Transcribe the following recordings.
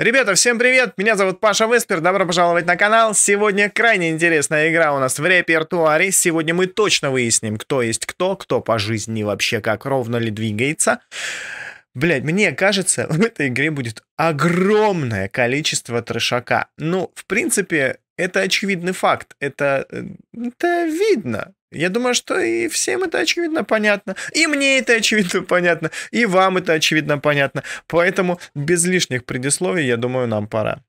Ребята, всем привет! Меня зовут Паша Веспер, добро пожаловать на канал. Сегодня крайне интересная игра у нас в репертуаре. Сегодня мы точно выясним, кто есть кто, кто по жизни вообще как, ровно ли двигается. Блять, мне кажется, в этой игре будет огромное количество трешака. Ну, в принципе, это очевидный факт. Это, э, это видно. Я думаю, что и всем это очевидно понятно, и мне это очевидно понятно, и вам это очевидно понятно. Поэтому без лишних предисловий, я думаю, нам пора.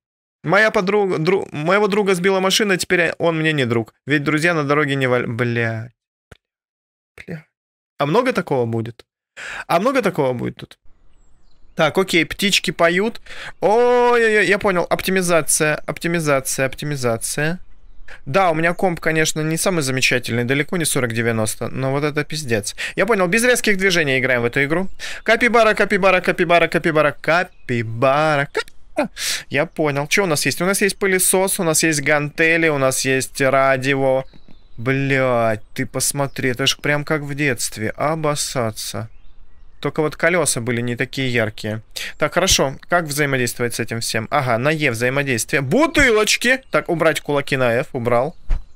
Моя подруга, друг, моего друга сбила машина, теперь он мне не друг. Ведь друзья на дороге не валь... Бля. Бля. А много такого будет? А много такого будет тут? Так, окей, птички поют. Ой, я, я понял, оптимизация, оптимизация, оптимизация. Да, у меня комп, конечно, не самый замечательный, далеко не 4090, но вот это пиздец. Я понял, без резких движений играем в эту игру. Капибара, капибара, капибара, капибара, капибара, Я понял. Что у нас есть? У нас есть пылесос, у нас есть гантели, у нас есть радио. Блять, ты посмотри, это же прям как в детстве. Обоссаться. Только вот колеса были не такие яркие. Так, хорошо. Как взаимодействовать с этим всем? Ага, на Е взаимодействие. Бутылочки! Так, убрать кулаки на F. Убрал.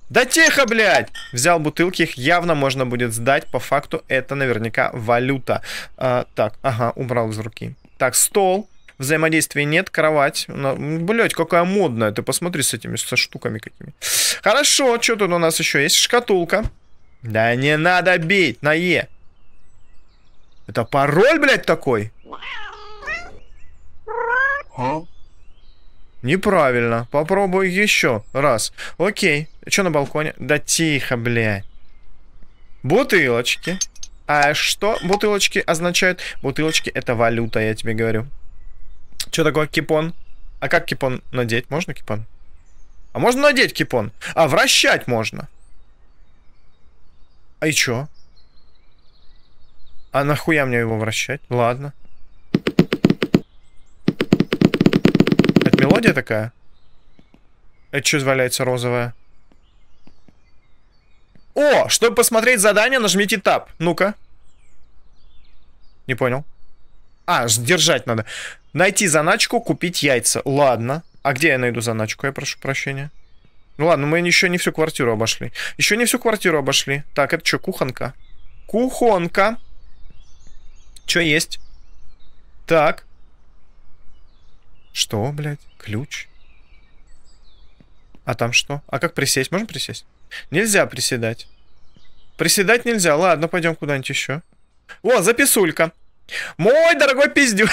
Да тихо, блядь! Взял бутылки, их явно можно будет сдать. По факту это наверняка валюта. А, так, ага, убрал из руки. Так, стол. Взаимодействия нет, кровать. Ну, Блять, какая модная. Ты посмотри с этими, со штуками какими. Хорошо, что тут у нас еще есть? Шкатулка. Да не надо бить на Е. Это пароль, блядь, такой? А? Неправильно. Попробую еще раз. Окей. Что на балконе? Да тихо, блядь. Бутылочки. А что бутылочки означают? Бутылочки это валюта, я тебе говорю. Что такое кипон? А как кипон надеть? Можно кипон? А можно надеть кипон? А вращать можно. А и чё? А нахуя мне его вращать? Ладно. Это мелодия такая? Это что валяется розовая? О, чтобы посмотреть задание, нажмите тап. Ну-ка. Не понял. А, держать надо. Найти заначку, купить яйца. Ладно. А где я найду заначку? Я прошу прощения. Ну ладно, мы еще не всю квартиру обошли. Еще не всю квартиру обошли. Так, это что, кухонка? Кухонка. Что есть? Так. Что, блядь? Ключ? А там что? А как присесть? Можно присесть? Нельзя приседать. Приседать нельзя. Ладно, пойдем куда-нибудь еще. О, записулька. Мой дорогой пиздюк.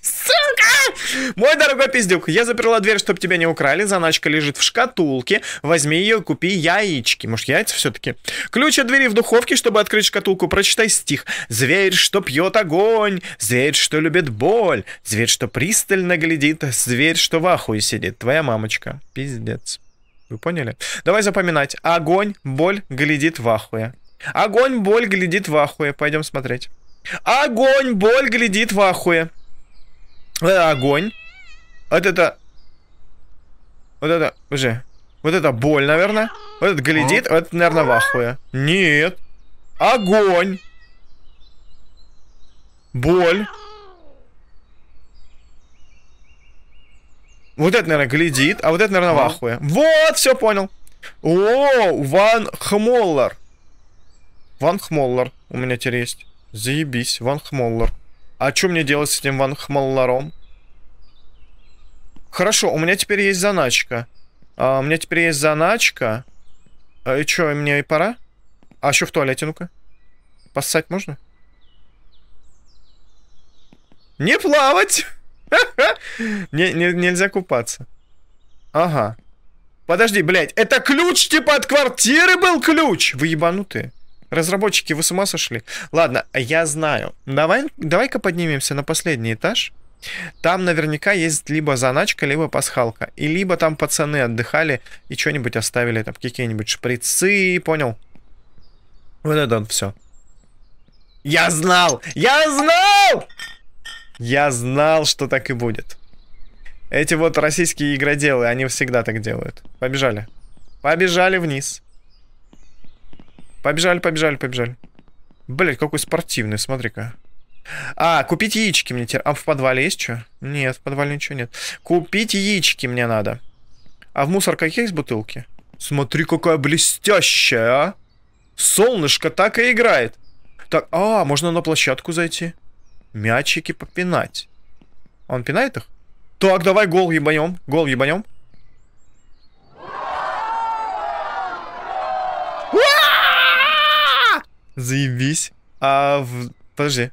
Сука! Мой дорогой пиздюк, я заперла дверь, чтобы тебя не украли. Заначка лежит в шкатулке. Возьми ее купи яички. Может, яйца все-таки? Ключ от двери в духовке, чтобы открыть шкатулку. Прочитай стих. Зверь, что пьет огонь. Зверь, что любит боль. Зверь, что пристально глядит. Зверь, что в ахуе сидит. Твоя мамочка. Пиздец. Вы поняли? Давай запоминать. Огонь, боль, глядит в ахуе. Огонь, боль, глядит в ахуе. Пойдем смотреть. Огонь! Боль глядит в ахуе. это огонь. Вот это... Вот это... Уже. Вот это боль, наверное. Вот это глядит, вот это, наверное, в ахуе. Нет. Огонь. Боль. Вот это, наверное, глядит, а вот это, наверное, в ахуе. Вот, все понял. О, Ван Хмоллер. Ван Хмоллер у меня теперь есть. Заебись, Ван Хмоллер. А что мне делать с этим Ван Хмоллером? Хорошо, у меня теперь есть заначка. А, у меня теперь есть заначка. А, и что, мне и пора? А еще в туалете, ну-ка. Поссать можно? Не плавать! не, не, нельзя купаться. Ага. Подожди, блядь, это ключ типа от квартиры был ключ? Вы ебанутые. Разработчики, вы с ума сошли? Ладно, я знаю. Давай, давай-ка поднимемся на последний этаж. Там наверняка есть либо заначка, либо пасхалка. И либо там пацаны отдыхали и что-нибудь оставили, там какие-нибудь шприцы, понял? Вот это вот все. Я знал! Я знал! Я знал, что так и будет. Эти вот российские игроделы, они всегда так делают. Побежали. Побежали вниз. Побежали, побежали, побежали. Блять, какой спортивный, смотри-ка. А, купить яички мне теперь. А в подвале есть что? Нет, в подвале ничего нет. Купить яички мне надо. А в мусорках есть бутылки? Смотри, какая блестящая, а! Солнышко так и играет. Так, а, можно на площадку зайти. Мячики попинать. Он пинает их? Так, давай гол ебанем. Гол ебанем. Заебись. А в... Подожди.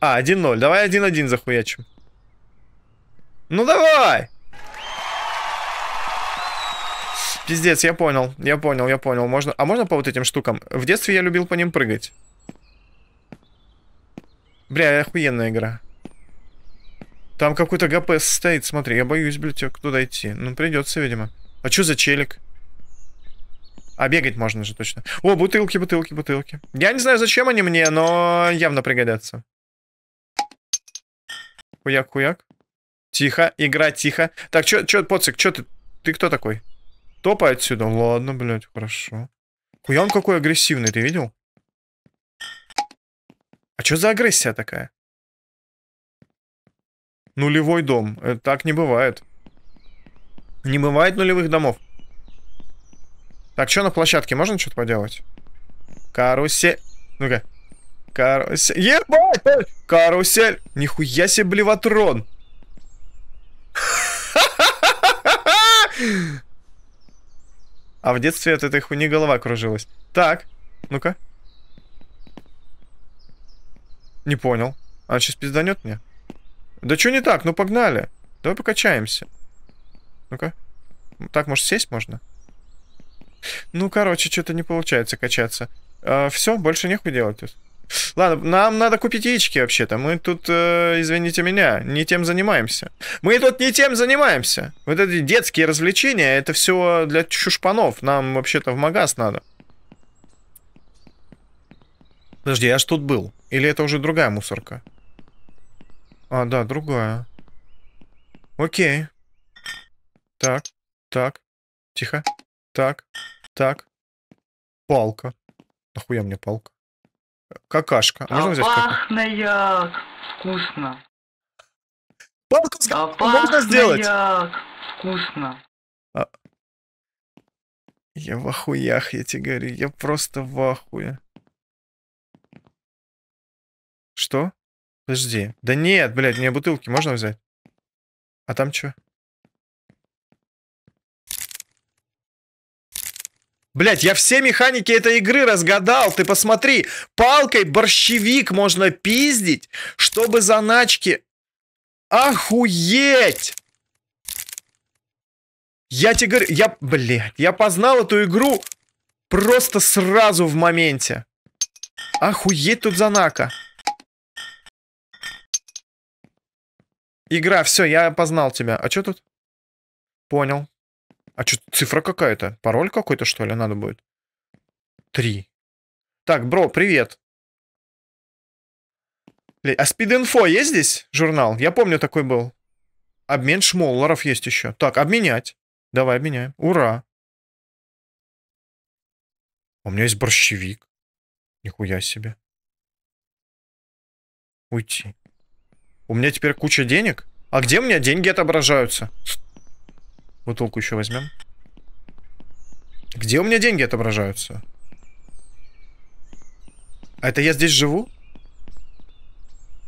А, 1-0. Давай 1-1 захуячим. Ну давай! Пиздец, я понял, я понял, я понял. Можно... А можно по вот этим штукам? В детстве я любил по ним прыгать. Бля, охуенная игра. Там какой-то ГПС стоит, смотри, я боюсь, блядь, туда идти. Ну, придется, видимо. А что за челик? А бегать можно же точно. О, бутылки, бутылки, бутылки. Я не знаю, зачем они мне, но явно пригодятся. Куяк, куяк. Тихо, игра тихо. Так, чё, чё, поцик, чё ты? Ты кто такой? Топай отсюда. Ладно, блядь, хорошо. Хуя он какой агрессивный, ты видел? А чё за агрессия такая? Нулевой дом. Э, так не бывает. Не бывает нулевых домов. Так, что на площадке? Можно что-то поделать? Карусель. Ну-ка. Карусель. Ебать! Карусель! Нихуя себе блеватрон! А в детстве от этой хуйни голова кружилась. Так, ну-ка. Не понял. А сейчас пизданет мне? Да что не так? Ну погнали. Давай покачаемся. Ну-ка. Так, может, сесть можно? Ну, короче, что-то не получается качаться. Э, а, все, больше нехуй делать тут. Ладно, нам надо купить яички вообще-то. Мы тут, э, извините меня, не тем занимаемся. Мы тут не тем занимаемся. Вот эти детские развлечения, это все для чушпанов. Нам вообще-то в магаз надо. Подожди, я ж тут был. Или это уже другая мусорка? А, да, другая. Окей. Так, так, тихо. Так, так. Палка. Нахуя мне палка? Какашка. А можно взять Пахно як. Вкусно. Палку с а можно сделать? Як. Вкусно. А... Я в ахуях, я тебе говорю. Я просто в ахуе. Что? Подожди. Да нет, блядь, мне бутылки можно взять? А там что? Блять, я все механики этой игры разгадал. Ты посмотри, палкой борщевик можно пиздить, чтобы заначки... Охуеть! Я тебе говорю, я, блядь, я познал эту игру просто сразу в моменте. Охуеть тут занака. Игра, все, я познал тебя. А что тут? Понял. А что, цифра какая-то? Пароль какой-то, что ли, надо будет? Три. Так, бро, привет. А спид-инфо есть здесь журнал? Я помню, такой был. Обмен шмолларов есть еще. Так, обменять. Давай обменяем. Ура. А у меня есть борщевик. Нихуя себе. Уйти. У меня теперь куча денег? А где у меня деньги отображаются? Бутылку еще возьмем. Где у меня деньги отображаются? А это я здесь живу?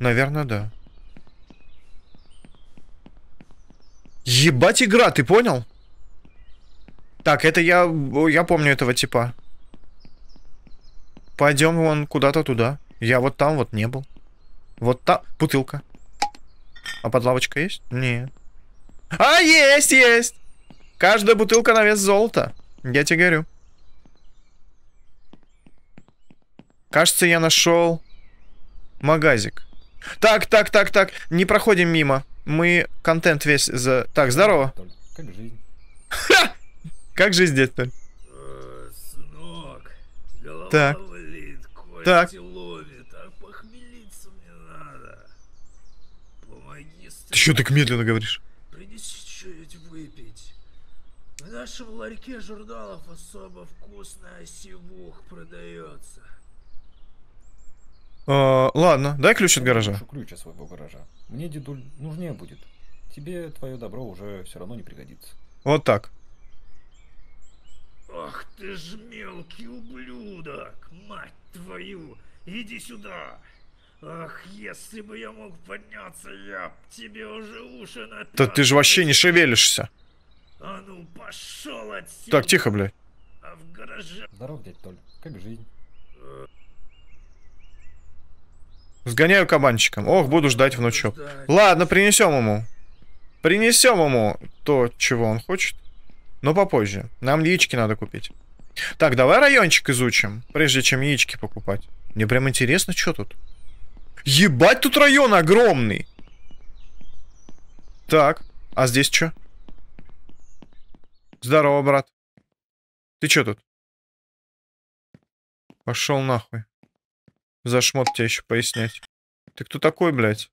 Наверное, да. Ебать игра, ты понял? Так, это я... Я помню этого типа. Пойдем вон куда-то туда. Я вот там вот не был. Вот там... Бутылка. А под лавочкой есть? Не. А, есть, есть! Каждая бутылка на вес золота. Я тебе говорю. Кажется, я нашел магазик. Так, так, так, так. Не проходим мимо. Мы контент весь за... Так, здорово. Как жизнь? Ха! Как жизнь, дед Сынок, голова так. болит, кости так. ловит, а похмелиться мне надо. Помоги, Ты что так медленно говоришь? нашем ларьке журналов особо вкусная сивух продается. Э, ладно, дай ключ от гаража. Ключ от своего гаража. Мне, дедуль, нужнее будет. Тебе твое добро уже все равно не пригодится. Вот так. Ах ты ж мелкий ублюдок, мать твою, иди сюда. Ах, если бы я мог подняться, я б тебе уже уши напятил. Да ты же вообще не шевелишься. А ну пошел отсюда. Так, тихо, бля. А в гараже... Здоров, дядь Толь. Как жизнь? Сгоняю кабанчиком. Ох, буду ждать внучок. Ладно, принесем ему. Принесем ему то, чего он хочет. Но попозже. Нам яички надо купить. Так, давай райончик изучим, прежде чем яички покупать. Мне прям интересно, что тут. Ебать, тут район огромный. Так, а здесь что? Здорово, брат. Ты чё тут? Пошел нахуй. За шмот тебя еще пояснять. Ты кто такой, блядь?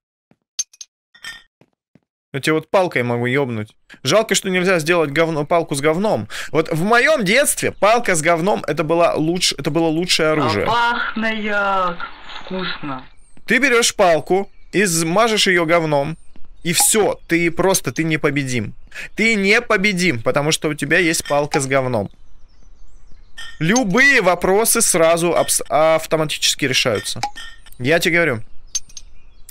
Я тебе вот палкой могу ёбнуть. Жалко, что нельзя сделать говно, палку с говном. Вот в моем детстве палка с говном это, была луч, это было лучшее оружие. А пахнет вкусно. Ты берешь палку и мажешь ее говном, и все, ты просто, ты непобедим. Ты непобедим, потому что у тебя есть палка с говном. Любые вопросы сразу автоматически решаются. Я тебе говорю.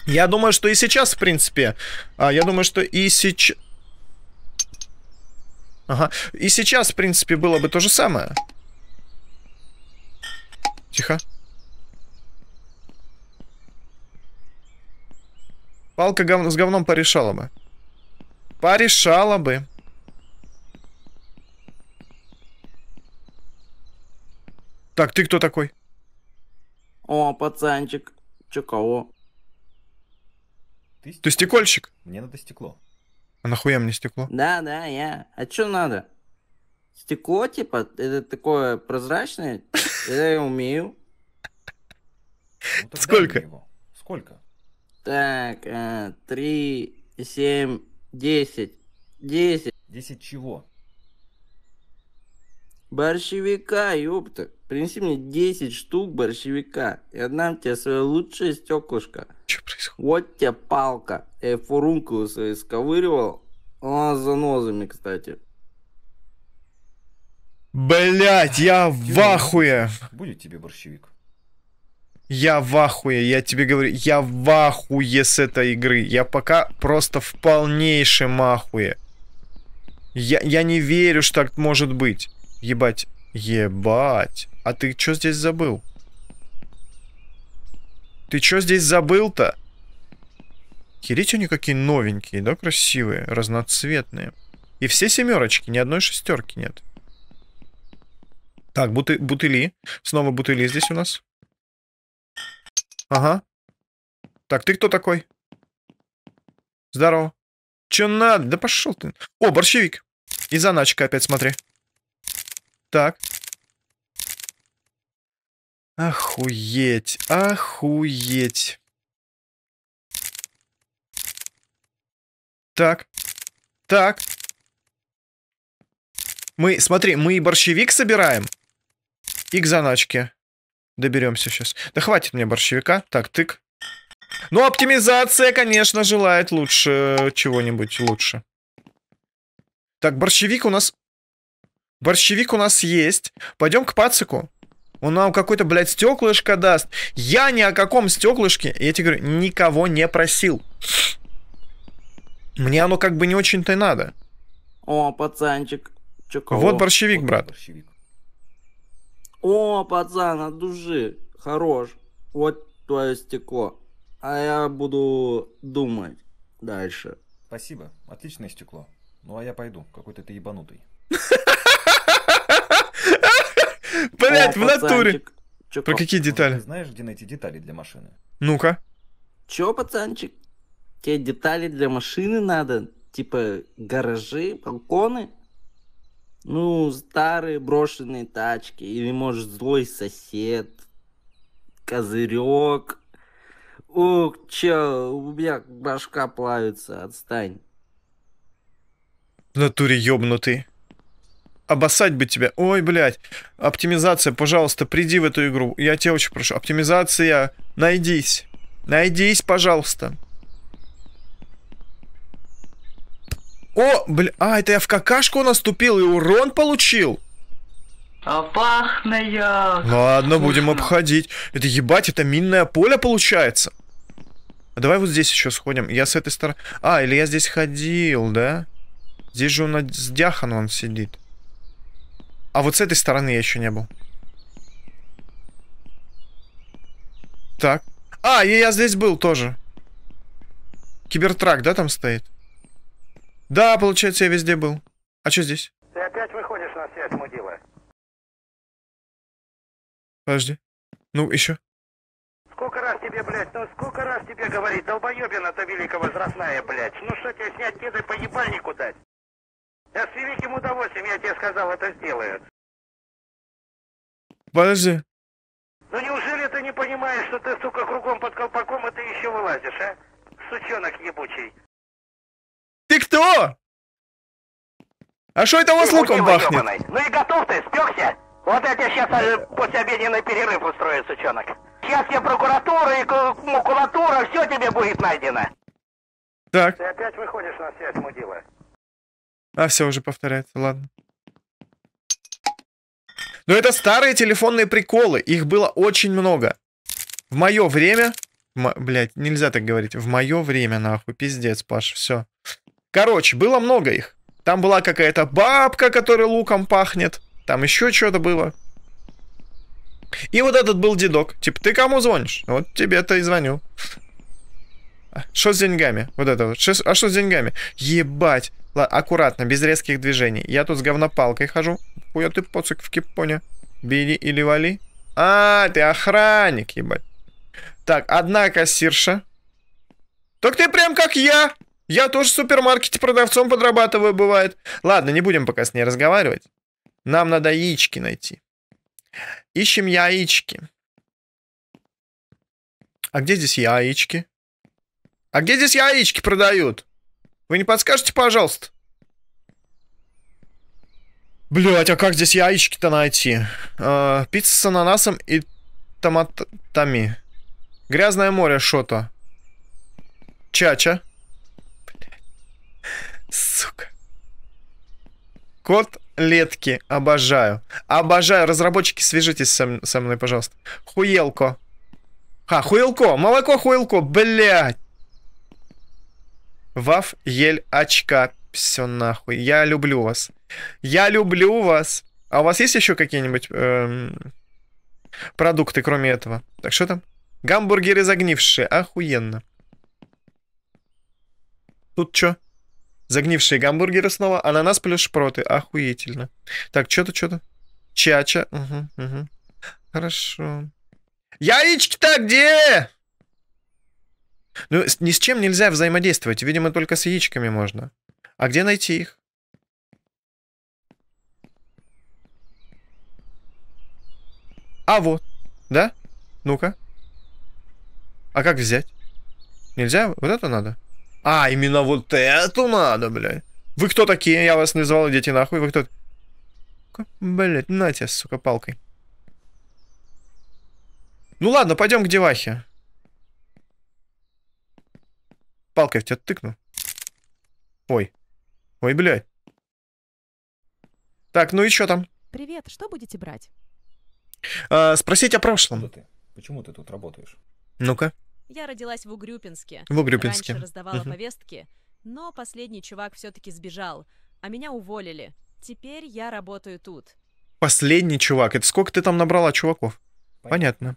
Я думаю, что и сейчас, в принципе. А, я думаю, что и сейчас... Ага. И сейчас, в принципе, было бы то же самое. Тихо. Палка гов... с говном порешала бы. Порешала бы. Так, ты кто такой? О, пацанчик. Чё кого? Ты, ты стекольщик? Мне надо стекло. А нахуя мне стекло? Да, да, я. А чё надо? Стекло, типа, это такое прозрачное? Я умею. Ну, Сколько? Сколько? Так, э, три, семь, десять. Десять. Десять чего? Борщевика, ёпта. Принеси мне десять штук борщевика. и отдам тебе свое лучшее стеклышко. Что происходит? Вот тебе палка. Я э, фурункулу свою сковыривал. Она за нозами, кстати. Блять, я Чего? в ахуе. Будет тебе борщевик. Я в ахуе, я тебе говорю, я в ахуе с этой игры. Я пока просто в полнейшем ахуе. Я, я не верю, что так может быть. Ебать. Ебать. А ты что здесь забыл? Ты что здесь забыл-то? Кирить они какие новенькие, да, красивые, разноцветные. И все семерочки, ни одной шестерки нет. Так, буты бутыли. Снова бутыли здесь у нас. Ага. Так, ты кто такой? Здорово. Че надо? Да пошел ты. О, борщевик. И заначка опять смотри. Так. Охуеть, охуеть. Так, так. Мы, смотри, мы и борщевик собираем, и к заначке. Доберемся сейчас. Да хватит мне борщевика. Так, тык. Ну, оптимизация, конечно, желает лучше э, чего-нибудь лучше. Так, борщевик у нас... Борщевик у нас есть. Пойдем к пацику. Он нам какой-то, блядь, стеклышко даст. Я ни о каком стеклышке, я тебе говорю, никого не просил. Мне оно как бы не очень-то и надо. О, пацанчик. чё? Вот борщевик, брат. Борщевик. О, пацан, от души. Хорош. Вот твое стекло. А я буду думать дальше. Спасибо. Отличное стекло. Ну а я пойду. Какой-то ты ебанутый. Блять, в натуре. Про какие детали? Знаешь, где найти детали для машины? Ну-ка. Чё, пацанчик? Тебе детали для машины надо? Типа гаражи, балконы? Ну, старые брошенные тачки, или, может, злой сосед, козырек. Ух, че, у меня башка плавится, отстань. В натуре ёбнутый. Обоссать бы тебя. Ой, блядь. Оптимизация, пожалуйста, приди в эту игру. Я тебя очень прошу. Оптимизация, найдись. Найдись, пожалуйста. О, бля, а, это я в какашку наступил и урон получил. А пахну я. Ладно, будем обходить. Это ебать, это минное поле получается. А давай вот здесь еще сходим. Я с этой стороны... А, или я здесь ходил, да? Здесь же у нас с Дяханом сидит. А вот с этой стороны я еще не был. Так. А, и я здесь был тоже. Кибертрак, да, там стоит? Да, получается, я везде был. А что здесь? Ты опять выходишь на связь, мудила. Подожди. Ну, еще. Сколько раз тебе, блядь, ну сколько раз тебе говорить, долбоебина-то великовозрастная, блядь. Ну что тебе снять деда и по ебальнику дать? Я с великим удовольствием, я тебе сказал, это сделаю. Подожди. Ну неужели ты не понимаешь, что ты, сука, кругом под колпаком, и ты еще вылазишь, а? Сучонок ебучий. Что? А что это у вас ты луком бахнет? Ну и готов ты, спекся? Вот я тебе сейчас э, после обеденный перерыв устрою, сучонок. Сейчас тебе прокуратура и макулатура, все тебе будет найдено. Так. Ты опять выходишь на связь, мудила. А, все, уже повторяется, ладно. Но это старые телефонные приколы, их было очень много. В мое время... блять, нельзя так говорить. В мое время, нахуй, пиздец, Паш, все. Короче, было много их. Там была какая-то бабка, которая луком пахнет. Там еще что-то было. И вот этот был дедок. Типа, ты кому звонишь? Вот тебе-то и звоню. А что с деньгами? Вот это вот. а что с деньгами? Ебать. Ладно, аккуратно, без резких движений. Я тут с говнопалкой хожу. Хуя ты поцик в кипоне. Бери или вали. А, ты охранник, ебать. Так, одна кассирша. Так ты прям как я. Я тоже в супермаркете продавцом подрабатываю, бывает. Ладно, не будем пока с ней разговаривать. Нам надо яички найти. Ищем яички. А где здесь яички? А где здесь яички продают? Вы не подскажете, пожалуйста? Блять, а как здесь яички-то найти? Э, пицца с ананасом и томатами. Грязное море что-то. Чача. -ча. Сука. Кот летки. Обожаю. Обожаю. Разработчики, свяжитесь со, со мной, пожалуйста. Хуелко. ха, хуелко. Молоко хуелко. Блядь. Ваф, ель, очка. Все нахуй. Я люблю вас. Я люблю вас. А у вас есть еще какие-нибудь эм, продукты, кроме этого? Так, что там? Гамбургеры загнившие. Охуенно. Тут что? Загнившие гамбургеры снова, ананас плюс шпроты. Охуительно. Так, что-то, что-то. Чача. Угу, угу. Хорошо. Яички-то где? Ну, ни с чем нельзя взаимодействовать. Видимо, только с яичками можно. А где найти их? А вот. Да? Ну-ка. А как взять? Нельзя? Вот это надо? А, именно вот эту надо, блядь. Вы кто такие? Я вас не звал, идите нахуй. Вы кто? Блядь, на тебя, сука, палкой. Ну ладно, пойдем к девахе. Палкой в тебя тыкну. Ой. Ой, блядь. Так, ну и что там? Привет, что будете брать? А, спросить о прошлом. ты? Почему ты тут работаешь? Ну-ка. Я родилась в Угрюпинске. В Угрюпинске. Раньше раздавала угу. повестки, но последний чувак все-таки сбежал, а меня уволили. Теперь я работаю тут. Последний чувак. Это сколько ты там набрала чуваков? Понятно.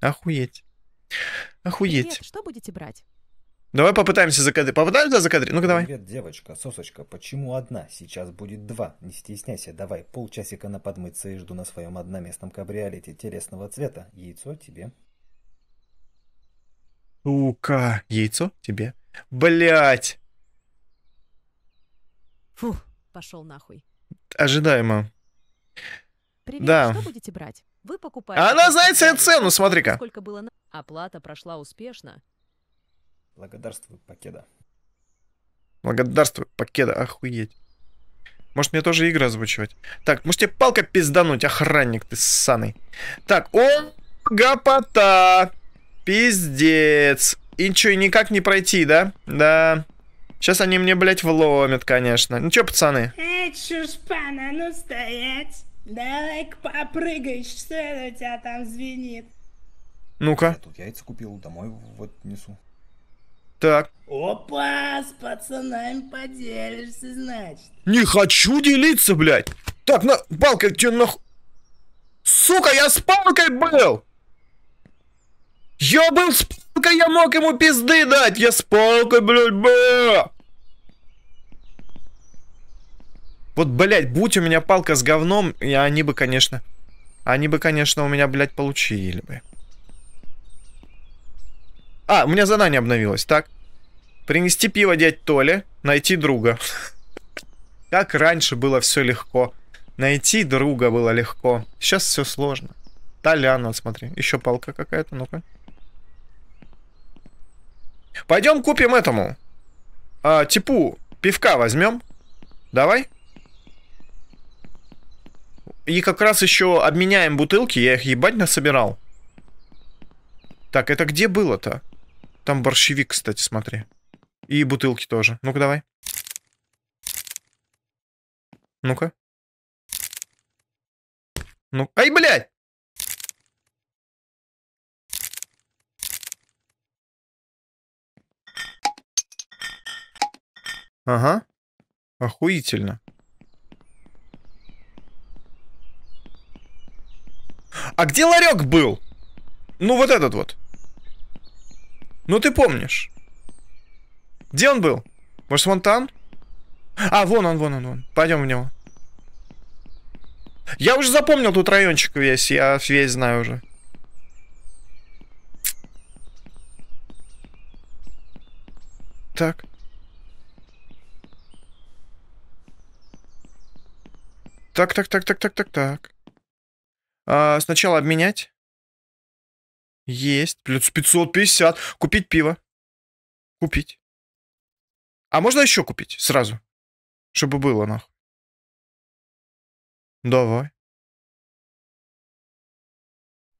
Охуеть. Охуеть. Привет, что будете брать? Давай попытаемся закадрить. Попытаемся закадрить? Ну-ка давай. Привет, девочка, сосочка, почему одна? Сейчас будет два. Не стесняйся, давай полчасика на подмыться и жду на своем одноместном кабриолете телесного цвета. Яйцо тебе. Ука, яйцо тебе. Блять! Фу, пошел нахуй. Ожидаемо. Привет, да. что будете брать? Вы покупаете... Она знает себе цену, смотри-ка. Сколько было на... Оплата прошла успешно. Благодарствую, Покеда. Благодарствую, Покеда, охуеть. Может, мне тоже игры озвучивать? Так, может тебе палка пиздануть, охранник ты ссаный. Так, о, гопота! Пиздец. И чё, никак не пройти, да? Да. Сейчас они мне, блядь, вломят, конечно. Ну чё, пацаны? Эй, чушпан, а ну стоять. Давай-ка попрыгай, что это у тебя там звенит? Ну-ка. Я тут яйца купил, домой вот несу. Так. Опа, с пацанами поделишься, значит. Не хочу делиться, блядь. Так, на, палка, тебе нах. Сука, я с палкой был! Я был с палкой, я мог ему пизды дать! Я с палкой, блядь, бля! Вот, блядь, будь у меня палка с говном, и они бы, конечно... Они бы, конечно, у меня, блядь, получили бы. А, у меня задание обновилось, так. Принести пиво дядь Толе, найти друга. Как раньше было все легко. Найти друга было легко. Сейчас все сложно. Толян, вот смотри. Еще палка какая-то, ну-ка. Пойдем купим этому. А, типу, пивка возьмем. Давай. И как раз еще обменяем бутылки. Я их ебать насобирал. Так, это где было-то? Там борщевик, кстати, смотри. И бутылки тоже. Ну-ка, давай. Ну-ка. Ну, ай, блядь! Ага. Охуительно. А где ларек был? Ну вот этот вот. Ну ты помнишь. Где он был? Может вон там? А, вон он, вон он, вон. Пойдем в него. Я уже запомнил тут райончик весь, я весь знаю уже. Так. Так, так, так, так, так, так, так. А, сначала обменять. Есть. Плюс 550. Купить пиво. Купить. А можно еще купить сразу? Чтобы было, нахуй. Давай.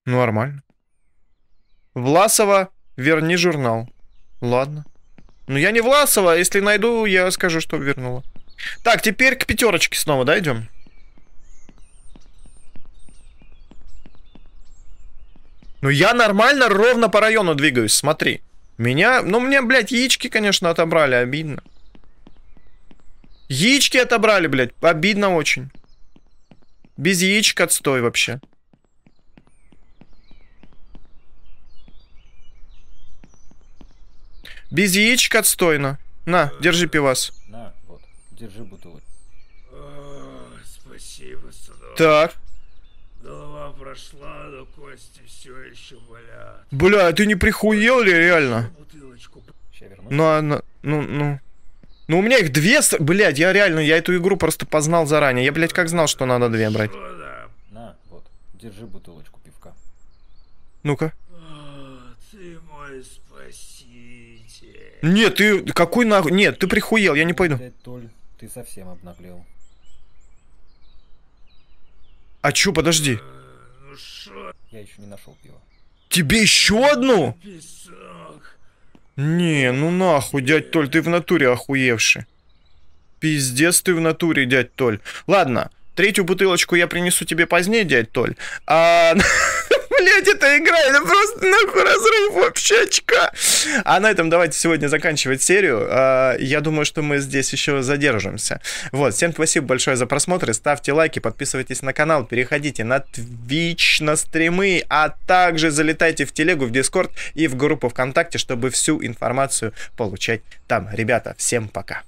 Ну, нормально. Власова, верни журнал. Ладно. Ну, я не Власова. Если найду, я скажу, что вернула. Так, теперь к пятерочке снова, да, идем? Ну я нормально ровно по району двигаюсь, смотри. Меня, ну мне, блядь, яички, конечно, отобрали, обидно. Яички отобрали, блядь, обидно очень. Без яичек отстой вообще. Без яичек отстойно. На, держи пивас. На, вот, держи бутылку. О, спасибо, сынок. Так. Голова прошла, но кости все еще болят. Бля, а ты не прихуел ли реально? Ну, а, ну, ну, ну. Ну, у меня их две, блядь, я реально, я эту игру просто познал заранее. Я, блядь, как знал, что надо две брать. На, вот, держи бутылочку пивка. Ну-ка. Ты мой спаситель. Нет, ты, какой нахуй, нет, ты прихуел, я не пойду. Блядь, Толь, ты совсем обнаглел. А чё, подожди. Я еще не нашел пиво. Тебе еще одну? Не, ну нахуй, дядь Толь, ты в натуре охуевший. Пиздец ты в натуре, дядь Толь. Ладно, третью бутылочку я принесу тебе позднее, дядь Толь. А... блядь, эта игра, это просто нахуй разрыв вообще очка. А на этом давайте сегодня заканчивать серию. А, я думаю, что мы здесь еще задержимся. Вот, всем спасибо большое за просмотр, ставьте лайки, подписывайтесь на канал, переходите на Twitch, на стримы, а также залетайте в телегу, в Дискорд и в группу ВКонтакте, чтобы всю информацию получать там. Ребята, всем пока.